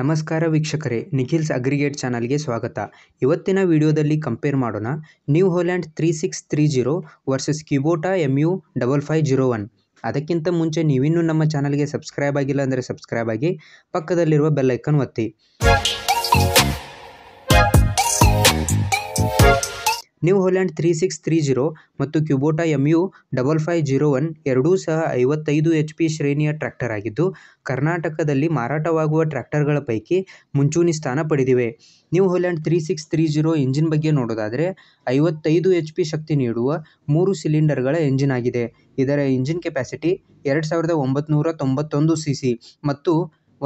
ನಮಸ್ಕಾರ ವೀಕ್ಷಕರೇ ನಿಖಿಲ್ಸ್ ಅಗ್ರಿಗೇಟ್ ಚಾನಲ್ಗೆ ಸ್ವಾಗತ ಇವತ್ತಿನ ವಿಡಿಯೋದಲ್ಲಿ ಕಂಪೇರ್ ಮಾಡೋಣ New Holland three six three zero versus Kubota M U double five zero one ಅದಕ್ಕಿಂತ ಮುಂಚೆ ನೀವಿನ್ನೂ ನಮ್ಮ ಚಾನಲ್ಗೆ ಸಬ್ಸ್ಕ್ರೈಬ್ ಆಗಿಲ್ಲ ಅಂದರೆ ಸಬ್ಸ್ಕ್ರೈಬ್ ಆಗಿ ಪಕ್ಕದಲ್ಲಿರುವ ಬೆಲ್ಲೈಕನ್ ಒತ್ತಿ New Holland three six three zero ಮತ್ತು Kubota M U double five zero one ಎರಡೂ ಸಹ ಐವತ್ತೈದು ಎಚ್ ಪಿ ಶ್ರೇಣಿಯ ಟ್ರ್ಯಾಕ್ಟರ್ ಆಗಿದ್ದು ಕರ್ನಾಟಕದಲ್ಲಿ ಮಾರಾಟವಾಗುವ ಟ್ರ್ಯಾಕ್ಟರ್ಗಳ ಪೈಕಿ ಮುಂಚೂಣಿ ಸ್ಥಾನ ಪಡೆದಿವೆ new Holland three six three zero engine ಬಗ್ಗೆ ನೋಡೋದಾದರೆ ಐವತ್ತೈದು ಎಚ್ ಪಿ ಶಕ್ತಿ ನೀಡುವ ಮೂರು ಸಿಲಿಂಡರ್ಗಳ ಇಂಜಿನ್ ಆಗಿದೆ ಇದರ ಇಂಜಿನ್ ಕೆಪ್ಯಾಸಿಟಿ ಎರಡು ಸಾವಿರದ ಒಂಬತ್ತು ನೂರ ತೊಂಬತ್ತೊಂದು ಸಿ ಸಿ ಮತ್ತು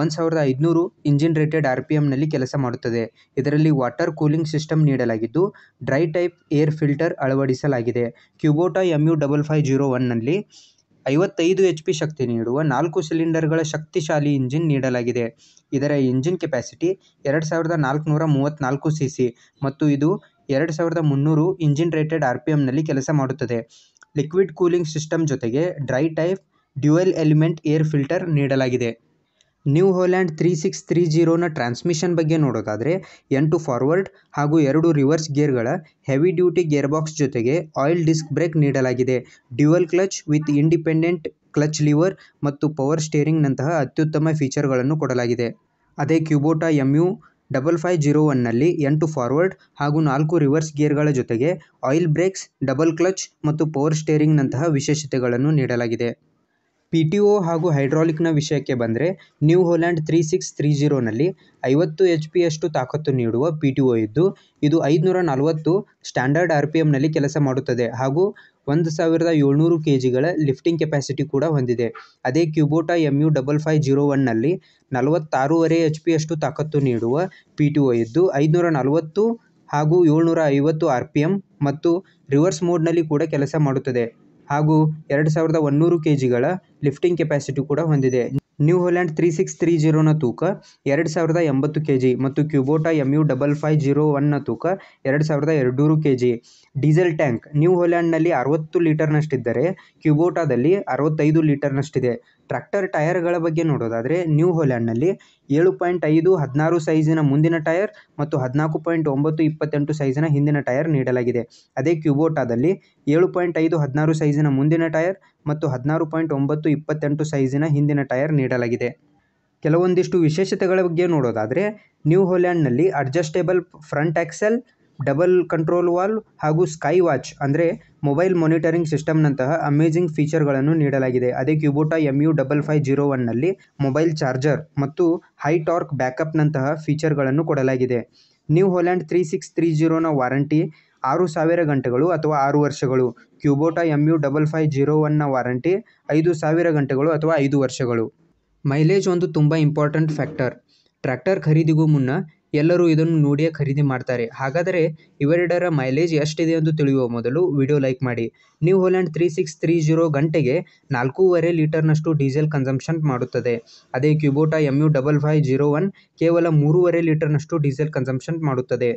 ಒಂದು ಸಾವಿರದ ಐದುನೂರು ಇಂಜಿನ್ ರೇಟೆಡ್ ಆರ್ ಪಿ ಎಮ್ನಲ್ಲಿ ಕೆಲಸ ಮಾಡುತ್ತದೆ ಇದರಲ್ಲಿ ವಾಟರ್ ಕೂಲಿಂಗ್ ಸಿಸ್ಟಮ್ ನೀಡಲಾಗಿದ್ದು ಡ್ರೈ ಟೈಪ್ ಏರ್ ಫಿಲ್ಟರ್ ಅಳವಡಿಸಲಾಗಿದೆ Kubota M U double five zero ಒನ್ನಲ್ಲಿ ಐವತ್ತೈದು ಎಚ್ ಪಿ ಶಕ್ತಿ ನೀಡುವ ನಾಲ್ಕು ಸಿಲಿಂಡರ್ಗಳ ಶಕ್ತಿಶಾಲಿ ಇಂಜಿನ್ ನೀಡಲಾಗಿದೆ ಇದರ ಇಂಜಿನ್ ಕೆಪ್ಯಾಸಿಟಿ ಎರಡು ಸಾವಿರದ ನಾಲ್ಕುನೂರ ಮೂವತ್ತ್ನಾಲ್ಕು ಸಿ ಸಿ ಮತ್ತು ಇದು ಎರಡು ಸಾವಿರದ ಮುನ್ನೂರು ಇಂಜಿನ್ ರೇಟೆಡ್ ಆರ್ ಪಿ ಎಮ್ನಲ್ಲಿ ಕೆಲಸ ಮಾಡುತ್ತದೆ ಲಿಕ್ವಿಡ್ ಕೂಲಿಂಗ್ ಸಿಸ್ಟಮ್ ಜೊತೆಗೆ dry type dual element air filter ನೀಡಲಾಗಿದೆ new Holland three six three ಜೀರೋನ ಟ್ರಾನ್ಸ್ಮಿಷನ್ ಬಗ್ಗೆ ನೋಡೋದಾದರೆ ಎಂಟು ಫಾರ್ವರ್ಡ್ ಹಾಗೂ ಎರಡು ರಿವರ್ಸ್ ಗೇರ್ಗಳ ಹೆವಿ ಡ್ಯೂಟಿ ಗೇರ್ ಬಾಕ್ಸ್ ಜೊತೆಗೆ ಆಯಿಲ್ ಡಿಸ್ಕ್ ಬ್ರೇಕ್ ನೀಡಲಾಗಿದೆ dual clutch with independent clutch lever ಮತ್ತು ಪವರ್ ಸ್ಟೇರಿಂಗ್ನಂತಹ ಅತ್ಯುತ್ತಮ ಫೀಚರ್ಗಳನ್ನು ಕೊಡಲಾಗಿದೆ ಅದೇ Kubota M U double five zero ಒನ್ನಲ್ಲಿ ಎಂಟು ಫಾರ್ವರ್ಡ್ ಹಾಗೂ ನಾಲ್ಕು ರಿವರ್ಸ್ ಗೇರ್ಗಳ ಜೊತೆಗೆ ಆಯಿಲ್ ಬ್ರೇಕ್ಸ್ ಡಬಲ್ ಕ್ಲಚ್ ಮತ್ತು ಪವರ್ ಸ್ಟೇರಿಂಗ್ನಂತಹ ವಿಶೇಷತೆಗಳನ್ನು ನೀಡಲಾಗಿದೆ ಪಿ ಟಿ ಒ ಹಾಗೂ ಹೈಡ್ರಾಲಿಕ್ನ ವಿಷಯಕ್ಕೆ ಬಂದರೆ new Holland three six three ಜೀರೋನಲ್ಲಿ ಐವತ್ತು ಎಚ್ ಪಿ ಪಿಯಷ್ಟು ತಾಕತ್ತು ನೀಡುವ ಪಿ ಟಿ ಒ ಇದ್ದು ಇದು ಐದುನೂರ ನಲವತ್ತು ಸ್ಟ್ಯಾಂಡರ್ಡ್ ಆರ್ ಪಿ ಎಮ್ನಲ್ಲಿ ಕೆಲಸ ಮಾಡುತ್ತದೆ ಹಾಗೂ ಒಂದು ಸಾವಿರದ ಏಳ್ನೂರು ಕೆ ಜಿಗಳ ಲಿಫ್ಟಿಂಗ್ ಕೆಪಾಸಿಟಿ ಕೂಡ ಹೊಂದಿದೆ ಅದೇ Kubota M U double five zero ಒನ್ನಲ್ಲಿ ನಲವತ್ತಾರೂವರೆ ಎಚ್ ಪಿ ಅಷ್ಟು ತಾಕತ್ತು ನೀಡುವ ಪಿ ಟಿ ಒ ಇದ್ದು ಐದುನೂರ ನಲವತ್ತು ಹಾಗೂ ಏಳ್ನೂರ ಐವತ್ತು ಆರ್ ಪಿ ಎಮ್ ಮತ್ತು ರಿವರ್ಸ್ ಮೋಡ್ನಲ್ಲಿ ಕೂಡ ಕೆಲಸ ಮಾಡುತ್ತದೆ ಹಾಗೂ ಎರಡು ಸಾವಿರದ ಒನ್ನೂರು ಕೆ ಜಿಗಳ ಲಿಫ್ಟಿಂಗ್ ಕೆಪಾಸಿಟಿ ಕೂಡ ಹೊಂದಿದೆ new Holland three six three ಜೀರೋನ ತೂಕ ಎರಡು ಸಾವಿರದ ಎಂಬತ್ತು ಕೆ ಜಿ ಮತ್ತು Kubota M U double five zero ಒನ್ನ ತೂಕ ಎರಡು ಸಾವಿರದ ಎರಡು K G diesel tank new ಹೋಲ್ಯಾಂಡ್ನಲ್ಲಿ ಅರವತ್ತು ಲೀಟರ್ನಷ್ಟಿದ್ದರೆ ಕ್ಯುಬೋಟಾದಲ್ಲಿ ಅರವತ್ತೈದು ಲೀಟರ್ನಷ್ಟಿದೆ ಟ್ರ್ಯಾಕ್ಟರ್ ಟಯರ್ಗಳ ಬಗ್ಗೆ ನೋಡೋದಾದರೆ ನ್ಯೂ ಹೋಲ್ಯಾಂಡ್ನಲ್ಲಿ ಏಳು ಪಾಯಿಂಟ್ ಐದು ಹದಿನಾರು ಸೈಜಿನ ಮುಂದಿನ ಟೈರ್ ಮತ್ತು ಹದಿನಾಲ್ಕು ಪಾಯಿಂಟ್ ಒಂಬತ್ತು ಇಪ್ಪತ್ತೆಂಟು ಸೈಜಿನ ಹಿಂದಿನ ಟೈರ್ ನೀಡಲಾಗಿದೆ ಅದೇ ಕ್ಯೂಬೋಟಾದಲ್ಲಿ ಏಳು ಪಾಯಿಂಟ್ ಐದು ಹದಿನಾರು ಸೈಜಿನ ಮುಂದಿನ ಟೈರ್ ಮತ್ತು ಹದಿನಾರು ಪಾಯಿಂಟ್ ಒಂಬತ್ತು ಇಪ್ಪತ್ತೆಂಟು ಸೈಜಿನ ಹಿಂದಿನ ಟೈರ್ ನೀಡಲಾಗಿದೆ ಕೆಲವೊಂದಿಷ್ಟು ವಿಶೇಷತೆಗಳ ಬಗ್ಗೆ ನೋಡೋದಾದರೆ ನ್ಯೂ ಹೋಲ್ಯಾಂಡ್ನಲ್ಲಿ adjustable front axle double control valve ಹಾಗೂ ಸ್ಕೈ ವಾಚ್ ಅಂದರೆ ಮೊಬೈಲ್ ಮಾನಿಟರಿಂಗ್ ಸಿಸ್ಟಮ್ನಂತಹ ಅಮೇಜಿಂಗ್ ಫೀಚರ್ಗಳನ್ನು ನೀಡಲಾಗಿದೆ ಅದೇ Kubota M U double five zero ಒನ್ನಲ್ಲಿ ಮೊಬೈಲ್ ಚಾರ್ಜರ್ ಮತ್ತು ಹೈ ಟಾರ್ಕ್ ಬ್ಯಾಕಪ್ನಂತಹ ಫೀಚರ್ಗಳನ್ನು ಕೊಡಲಾಗಿದೆ new Holland three six three ಜೀರೋನ ವಾರಂಟಿ ಆರು ಸಾವಿರ ಗಂಟೆಗಳು ಅಥವಾ ಆರು ವರ್ಷಗಳು Kubota M U double five zero ಒನ್ನ ವಾರಂಟಿ ಐದು ಸಾವಿರ ಗಂಟೆಗಳು ಅಥವಾ ಐದು ವರ್ಷಗಳು ಮೈಲೇಜ್ ಒಂದು ತುಂಬ ಇಂಪಾರ್ಟೆಂಟ್ ಫ್ಯಾಕ್ಟರ್ ಟ್ರ್ಯಾಕ್ಟರ್ ಖರೀದಿಗೂ ಮುನ್ನ ಎಲ್ಲರೂ ಇದನ್ನು ನೋಡಿಯೇ ಖರೀದಿ ಮಾಡ್ತಾರೆ ಹಾಗಾದರೆ ಇವೆರಡರ ಮೈಲೇಜ್ ಎಷ್ಟಿದೆ ಎಂದು ತಿಳಿಯುವ ಮೊದಲು ವಿಡಿಯೋ ಲೈಕ್ ಮಾಡಿ new Holland three six three zero ಗಂಟೆಗೆ ನಾಲ್ಕೂವರೆ ಲೀಟರ್ನಷ್ಟು ಡೀಸೆಲ್ ಕನ್ಸಂಪ್ಷನ್ ಮಾಡುತ್ತದೆ ಅದೇ Kubota M U double five zero one ಕೇವಲ ಮೂರುವರೆ ಲೀಟರ್ನಷ್ಟು ಡೀಸೆಲ್ ಕನ್ಸಂಪ್ಷನ್ ಮಾಡುತ್ತದೆ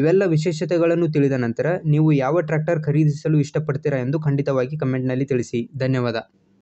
ಇವೆಲ್ಲ ವಿಶೇಷತೆಗಳನ್ನು ತಿಳಿದ ನಂತರ ನೀವು ಯಾವ ಟ್ರ್ಯಾಕ್ಟರ್ ಖರೀದಿಸಲು ಇಷ್ಟಪಡ್ತೀರಾ ಎಂದು ಖಂಡಿತವಾಗಿ ಕಮೆಂಟ್ನಲ್ಲಿ ತಿಳಿಸಿ ಧನ್ಯವಾದ